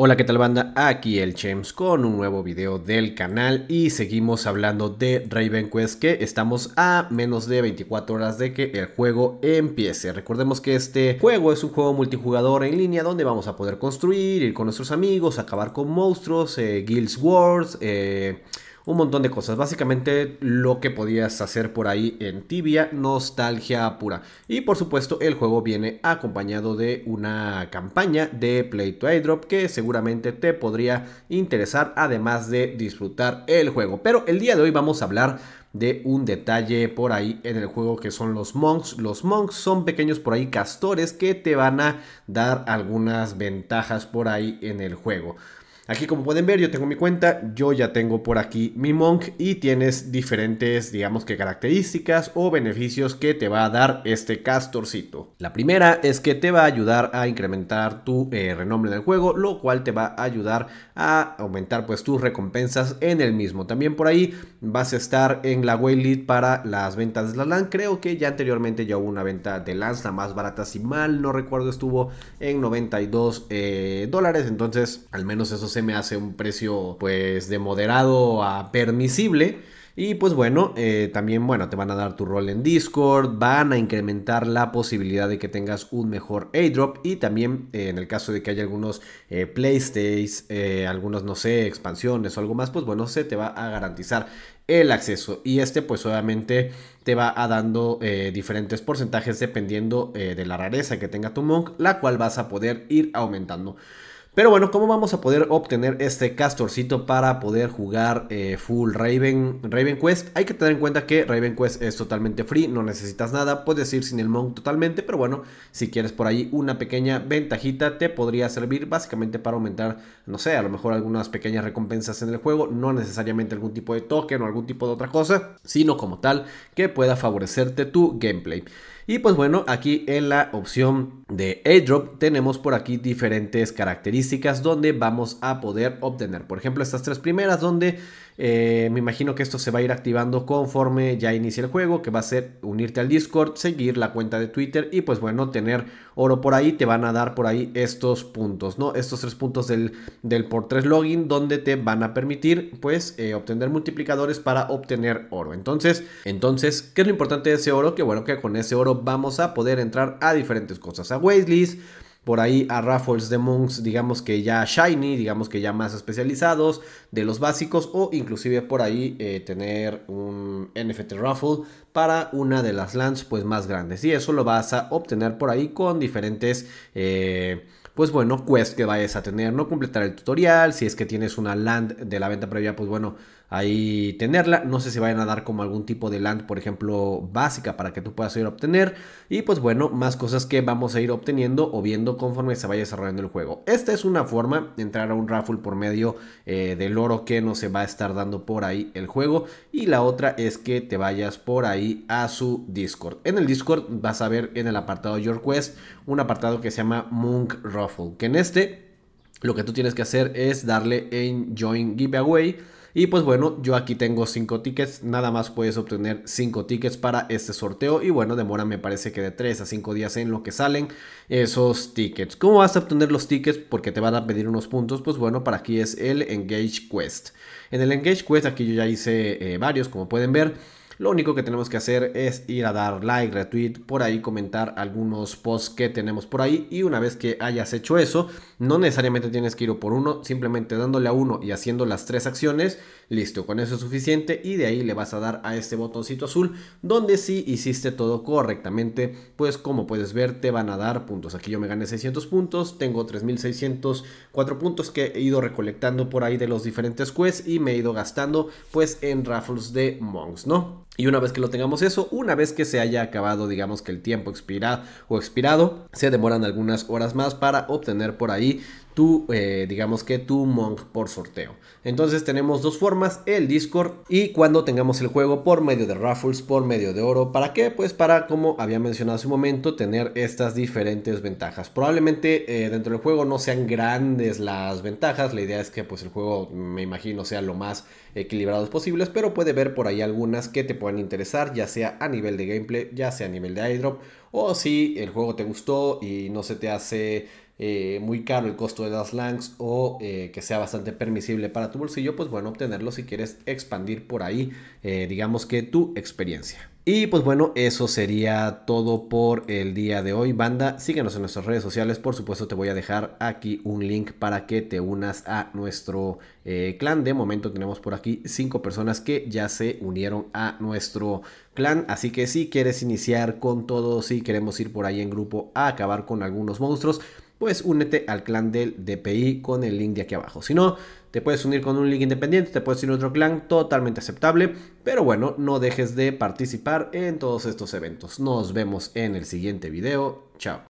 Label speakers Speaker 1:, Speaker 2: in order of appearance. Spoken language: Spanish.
Speaker 1: Hola, ¿qué tal banda? Aquí el Chems con un nuevo video del canal y seguimos hablando de Raven Quest que estamos a menos de 24 horas de que el juego empiece. Recordemos que este juego es un juego multijugador en línea donde vamos a poder construir, ir con nuestros amigos, acabar con monstruos, eh, guild wars, eh un montón de cosas. Básicamente lo que podías hacer por ahí en tibia, nostalgia pura. Y por supuesto el juego viene acompañado de una campaña de Play to Airdrop que seguramente te podría interesar además de disfrutar el juego. Pero el día de hoy vamos a hablar de un detalle por ahí en el juego que son los monks. Los monks son pequeños por ahí castores que te van a dar algunas ventajas por ahí en el juego. Aquí como pueden ver yo tengo mi cuenta, yo ya tengo por aquí mi Monk y tienes diferentes digamos que características o beneficios que te va a dar este castorcito. La primera es que te va a ayudar a incrementar tu eh, renombre del juego, lo cual te va a ayudar a aumentar pues tus recompensas en el mismo. También por ahí vas a estar en la lead para las ventas de la LAN, creo que ya anteriormente ya hubo una venta de lanza la más barata si mal no recuerdo estuvo en 92 eh, dólares, entonces al menos eso se se me hace un precio pues de moderado a permisible. Y pues bueno, eh, también bueno, te van a dar tu rol en Discord, van a incrementar la posibilidad de que tengas un mejor airdrop y también eh, en el caso de que haya algunos eh, playstays, eh, algunos no sé, expansiones o algo más, pues bueno, se te va a garantizar el acceso y este pues obviamente te va a dando diferentes porcentajes dependiendo de la rareza que tenga tu monk la cual vas a poder ir aumentando pero bueno, ¿cómo vamos a poder obtener este castorcito para poder jugar eh, full Raven, Raven Quest? Hay que tener en cuenta que Raven Quest es totalmente free, no necesitas nada, puedes ir sin el monk totalmente, pero bueno, si quieres por ahí una pequeña ventajita te podría servir básicamente para aumentar, no sé, a lo mejor algunas pequeñas recompensas en el juego, no necesariamente algún tipo de token o algún tipo de otra cosa, sino como tal que pueda favorecerte tu gameplay. Y pues bueno, aquí en la opción de airdrop tenemos por aquí diferentes características donde vamos a poder obtener. Por ejemplo, estas tres primeras donde eh, me imagino que esto se va a ir activando conforme ya inicie el juego, que va a ser unirte al Discord, seguir la cuenta de Twitter y pues bueno, tener oro por ahí, te van a dar por ahí estos puntos, ¿no? Estos tres puntos del, del por tres login donde te van a permitir pues eh, obtener multiplicadores para obtener oro. Entonces, entonces, ¿qué es lo importante de ese oro? Que bueno, que con ese oro vamos a poder entrar a diferentes cosas, a wastelist por ahí a raffles de monks, digamos que ya shiny, digamos que ya más especializados, de los básicos o inclusive por ahí eh, tener un NFT raffle para una de las lands pues más grandes y eso lo vas a obtener por ahí con diferentes... Eh, pues bueno, quests que vayas a tener, no completar el tutorial, si es que tienes una land de la venta previa, pues bueno, ahí tenerla. No sé si vayan a dar como algún tipo de land, por ejemplo, básica para que tú puedas ir a obtener. Y pues bueno, más cosas que vamos a ir obteniendo o viendo conforme se vaya desarrollando el juego. Esta es una forma de entrar a un raffle por medio eh, del oro que no se va a estar dando por ahí el juego. Y la otra es que te vayas por ahí a su Discord. En el Discord vas a ver en el apartado Your Quest un apartado que se llama Monk Raffle, que en este... Lo que tú tienes que hacer es darle en Join Giveaway y pues bueno, yo aquí tengo 5 tickets, nada más puedes obtener 5 tickets para este sorteo y bueno, demora me parece que de 3 a 5 días en lo que salen esos tickets. ¿Cómo vas a obtener los tickets? Porque te van a pedir unos puntos, pues bueno, para aquí es el Engage Quest. En el Engage Quest aquí yo ya hice eh, varios, como pueden ver. Lo único que tenemos que hacer es ir a dar like, retweet, por ahí comentar algunos posts que tenemos por ahí y una vez que hayas hecho eso, no necesariamente tienes que ir por uno, simplemente dándole a uno y haciendo las tres acciones, listo, con eso es suficiente y de ahí le vas a dar a este botoncito azul donde si hiciste todo correctamente, pues como puedes ver te van a dar puntos. Aquí yo me gané 600 puntos, tengo 3604 puntos que he ido recolectando por ahí de los diferentes quests y me he ido gastando pues en raffles de monks, ¿no? Y una vez que lo tengamos eso, una vez que se haya acabado, digamos que el tiempo expirado o expirado, se demoran algunas horas más para obtener por ahí tu, eh, digamos que tu Monk por sorteo. Entonces tenemos dos formas, el Discord y cuando tengamos el juego por medio de raffles, por medio de oro. ¿Para qué? Pues para, como había mencionado hace un momento, tener estas diferentes ventajas. Probablemente eh, dentro del juego no sean grandes las ventajas, la idea es que pues el juego, me imagino, sea lo más equilibrado posible. pero puede ver por ahí algunas que te pueden interesar, ya sea a nivel de gameplay, ya sea a nivel de airdrop, o si el juego te gustó y no se te hace eh, muy caro el costo de las langs o eh, que sea bastante permisible para tu bolsillo, pues bueno, obtenerlo si quieres expandir por ahí, eh, digamos que tu experiencia. Y pues bueno, eso sería todo por el día de hoy, banda. Síguenos en nuestras redes sociales. Por supuesto, te voy a dejar aquí un link para que te unas a nuestro eh, clan. De momento tenemos por aquí cinco personas que ya se unieron a nuestro clan. Así que si quieres iniciar con todo, si queremos ir por ahí en grupo a acabar con algunos monstruos pues únete al clan del DPI con el link de aquí abajo. Si no, te puedes unir con un link independiente, te puedes unir otro clan, totalmente aceptable. Pero bueno, no dejes de participar en todos estos eventos. Nos vemos en el siguiente video. Chao.